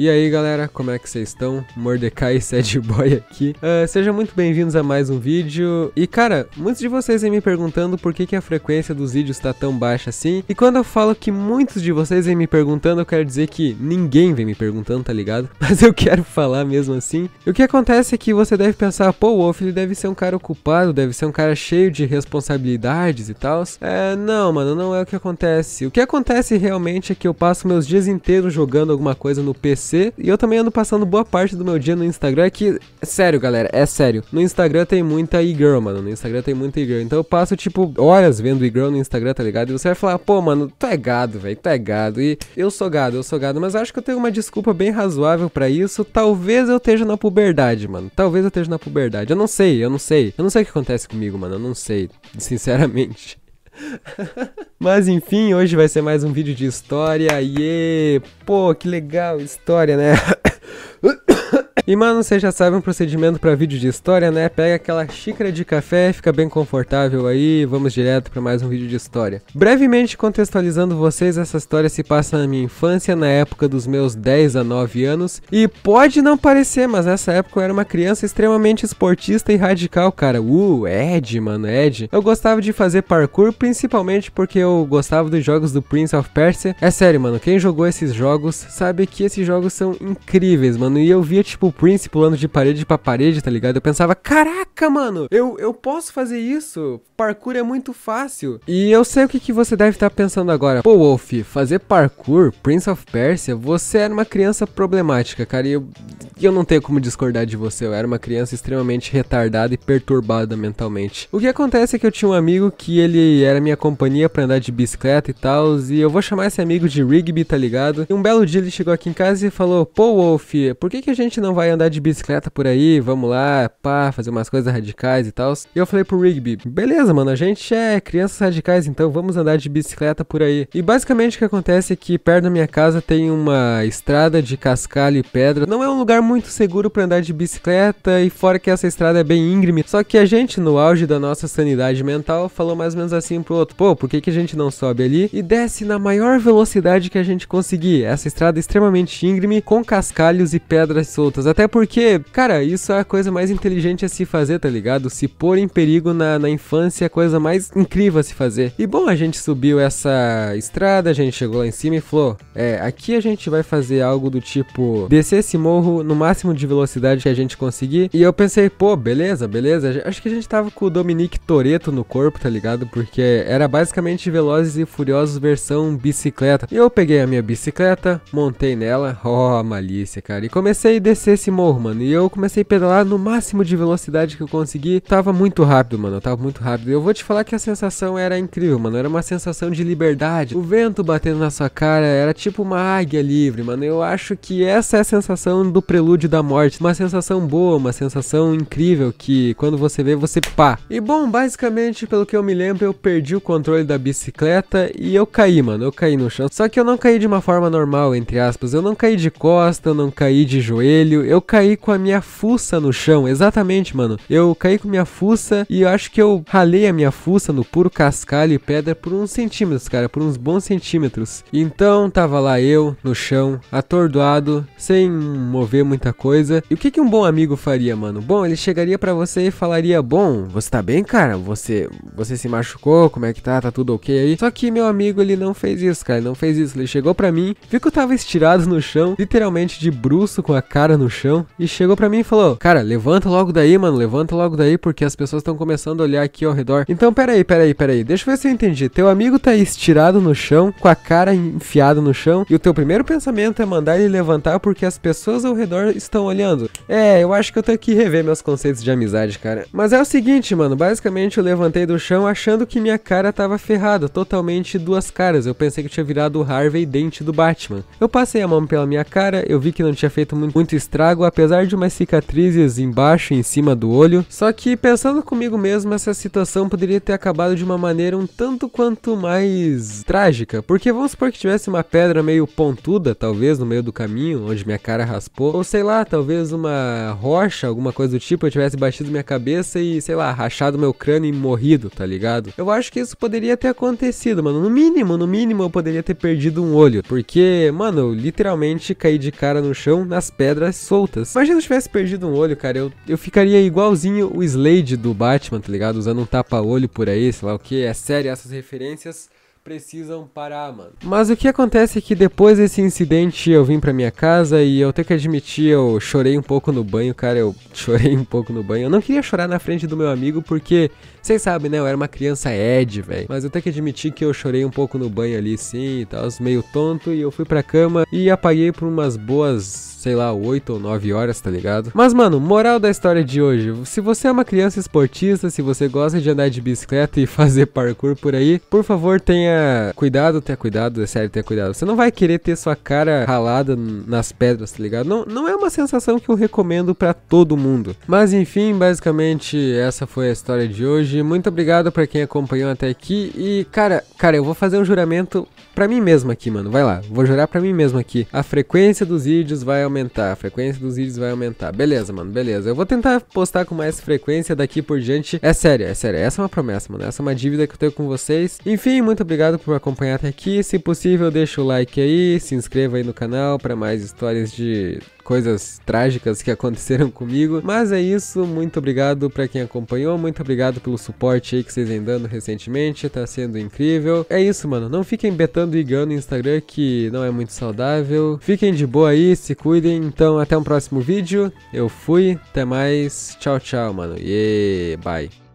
E aí galera, como é que vocês estão? Mordecai Sad Boy aqui. Uh, sejam muito bem-vindos a mais um vídeo. E cara, muitos de vocês vêm me perguntando por que, que a frequência dos vídeos tá tão baixa assim. E quando eu falo que muitos de vocês vêm me perguntando, eu quero dizer que ninguém vem me perguntando, tá ligado? Mas eu quero falar mesmo assim. E o que acontece é que você deve pensar, pô, o Wolf ele deve ser um cara ocupado, deve ser um cara cheio de responsabilidades e tal. É, não, mano, não é o que acontece. O que acontece realmente é que eu passo meus dias inteiros jogando alguma coisa no PC você. E eu também ando passando boa parte do meu dia no Instagram, é que, sério, galera, é sério. No Instagram tem muita e-girl, mano. No Instagram tem muita e-girl. Então eu passo, tipo, horas vendo e-girl no Instagram, tá ligado? E você vai falar, pô, mano, tu é gado, velho, tu é gado. E eu sou gado, eu sou gado. Mas acho que eu tenho uma desculpa bem razoável para isso. Talvez eu esteja na puberdade, mano. Talvez eu esteja na puberdade. Eu não sei, eu não sei. Eu não sei o que acontece comigo, mano. Eu não sei, sinceramente. Mas enfim, hoje vai ser mais um vídeo de história. E yeah! pô, que legal história, né? E mano, você já sabe um procedimento para vídeo de história, né? Pega aquela xícara de café, fica bem confortável aí, vamos direto para mais um vídeo de história. Brevemente contextualizando vocês, essa história se passa na minha infância, na época dos meus 10 a 9 anos, e pode não parecer, mas nessa época eu era uma criança extremamente esportista e radical, cara. Uh, Ed, mano, Ed. Eu gostava de fazer parkour, principalmente porque eu gostava dos jogos do Prince of Persia. É sério, mano, quem jogou esses jogos sabe que esses jogos são incríveis, mano, e eu via tipo Prince pulando de parede pra parede, tá ligado? Eu pensava, caraca, mano, eu, eu posso fazer isso. Parkour é muito fácil. E eu sei o que, que você deve estar tá pensando agora. Pô, Wolf, fazer parkour, Prince of Persia, você era uma criança problemática, cara. E eu, eu não tenho como discordar de você. Eu era uma criança extremamente retardada e perturbada mentalmente. O que acontece é que eu tinha um amigo que ele era minha companhia pra andar de bicicleta e tal. E eu vou chamar esse amigo de Rigby, tá ligado? E um belo dia ele chegou aqui em casa e falou: Pô, Wolf, por que, que a gente não vai vai andar de bicicleta por aí, vamos lá, pá, fazer umas coisas radicais e tal. E eu falei pro Rigby, beleza, mano, a gente é crianças radicais, então vamos andar de bicicleta por aí. E basicamente o que acontece é que perto da minha casa tem uma estrada de cascalho e pedra. Não é um lugar muito seguro para andar de bicicleta, e fora que essa estrada é bem íngreme. Só que a gente, no auge da nossa sanidade mental, falou mais ou menos assim pro outro: pô, por que, que a gente não sobe ali e desce na maior velocidade que a gente conseguir? Essa estrada é extremamente íngreme, com cascalhos e pedras soltas. Até porque, cara, isso é a coisa mais inteligente a se fazer, tá ligado? Se pôr em perigo na, na infância é a coisa mais incrível a se fazer. E bom, a gente subiu essa estrada, a gente chegou lá em cima e falou: é, aqui a gente vai fazer algo do tipo descer esse morro no máximo de velocidade que a gente conseguir. E eu pensei, pô, beleza, beleza. Acho que a gente tava com o Dominique Toreto no corpo, tá ligado? Porque era basicamente Velozes e Furiosos versão bicicleta. E eu peguei a minha bicicleta, montei nela, ó, oh, malícia, cara, e comecei a descer esse morro, mano. E eu comecei a pedalar no máximo de velocidade que eu consegui. Tava muito rápido, mano. Eu tava muito rápido. Eu vou te falar que a sensação era incrível, mano. Era uma sensação de liberdade. O vento batendo na sua cara era tipo uma águia livre, mano. Eu acho que essa é a sensação do prelúdio da morte. Uma sensação boa, uma sensação incrível que quando você vê, você pá. E bom, basicamente, pelo que eu me lembro, eu perdi o controle da bicicleta e eu caí, mano. Eu caí no chão. Só que eu não caí de uma forma normal, entre aspas. Eu não caí de costa, eu não caí de joelho eu caí com a minha fuça no chão. Exatamente, mano. Eu caí com minha fuça e eu acho que eu ralei a minha fuça no puro cascalho e pedra por uns centímetros, cara, por uns bons centímetros. Então tava lá eu no chão, atordoado, sem mover muita coisa. E o que, que um bom amigo faria, mano? Bom, ele chegaria para você e falaria: "Bom, você tá bem, cara? Você você se machucou? Como é que tá? Tá tudo OK aí?" Só que meu amigo, ele não fez isso, cara. Ele não fez isso. Ele chegou para mim, viu que eu tava estirado no chão, literalmente de bruxo com a cara no chão chão e chegou para mim e falou: Cara, levanta logo daí, mano, levanta logo daí, porque as pessoas estão começando a olhar aqui ao redor. Então, peraí, peraí, peraí, deixa eu ver se eu entendi. Teu amigo tá estirado no chão, com a cara enfiada no chão, e o teu primeiro pensamento é mandar ele levantar porque as pessoas ao redor estão olhando. É, eu acho que eu tenho que rever meus conceitos de amizade, cara. Mas é o seguinte, mano, basicamente eu levantei do chão achando que minha cara tava ferrada, totalmente duas caras. Eu pensei que tinha virado o Harvey dente do Batman. Eu passei a mão pela minha cara, eu vi que não tinha feito muito, muito estrago trago, apesar de umas cicatrizes embaixo e em cima do olho, só que pensando comigo mesmo, essa situação poderia ter acabado de uma maneira um tanto quanto mais trágica, porque vamos supor que tivesse uma pedra meio pontuda, talvez, no meio do caminho, onde minha cara raspou, ou sei lá, talvez uma rocha, alguma coisa do tipo, eu tivesse batido minha cabeça e, sei lá, rachado meu crânio e morrido, tá ligado? Eu acho que isso poderia ter acontecido, mano, no mínimo, no mínimo eu poderia ter perdido um olho, porque, mano, eu literalmente caí de cara no chão, nas pedras, sou soltas. Imagina se eu tivesse perdido um olho, cara. Eu, eu ficaria igualzinho o Slade do Batman, tá ligado? Usando um tapa-olho por aí, sei lá o que. É sério, essas referências precisam parar, mano. Mas o que acontece é que depois desse incidente eu vim pra minha casa e eu tenho que admitir, eu chorei um pouco no banho, cara, eu chorei um pouco no banho. Eu não queria chorar na frente do meu amigo porque, vocês sabem, né, eu era uma criança Ed, velho. Mas eu tenho que admitir que eu chorei um pouco no banho ali, sim, e tal, meio tonto, e eu fui pra cama e apaguei por umas boas, sei lá, 8 ou 9 horas, tá ligado? Mas, mano, moral da história de hoje, se você é uma criança esportista, se você gosta de andar de bicicleta e fazer parkour por aí, por favor, tenha cuidado, tenha cuidado, é sério, tenha cuidado. Você não vai querer ter sua cara ralada nas pedras, tá ligado? Não, não é uma sensação que eu recomendo para todo mundo. Mas enfim, basicamente essa foi a história de hoje. Muito obrigado para quem acompanhou até aqui e cara, cara, eu vou fazer um juramento para mim mesmo aqui, mano. Vai lá, vou jurar para mim mesmo aqui. A frequência dos vídeos vai aumentar, a frequência dos vídeos vai aumentar. Beleza, mano, beleza. Eu vou tentar postar com mais frequência daqui por diante. É sério, é sério. Essa é uma promessa, mano. Essa é uma dívida que eu tenho com vocês. Enfim, muito obrigado obrigado por acompanhar até aqui. Se possível, deixa o like aí, se inscreva aí no canal para mais histórias de coisas trágicas que aconteceram comigo. Mas é isso, muito obrigado para quem acompanhou, muito obrigado pelo suporte aí que vocês vêm dando recentemente, tá sendo incrível. É isso, mano, não fiquem betando e ganhando no Instagram que não é muito saudável. Fiquem de boa aí, se cuidem. Então, até um próximo vídeo. Eu fui, até mais. Tchau, tchau, mano. E yeah, bye.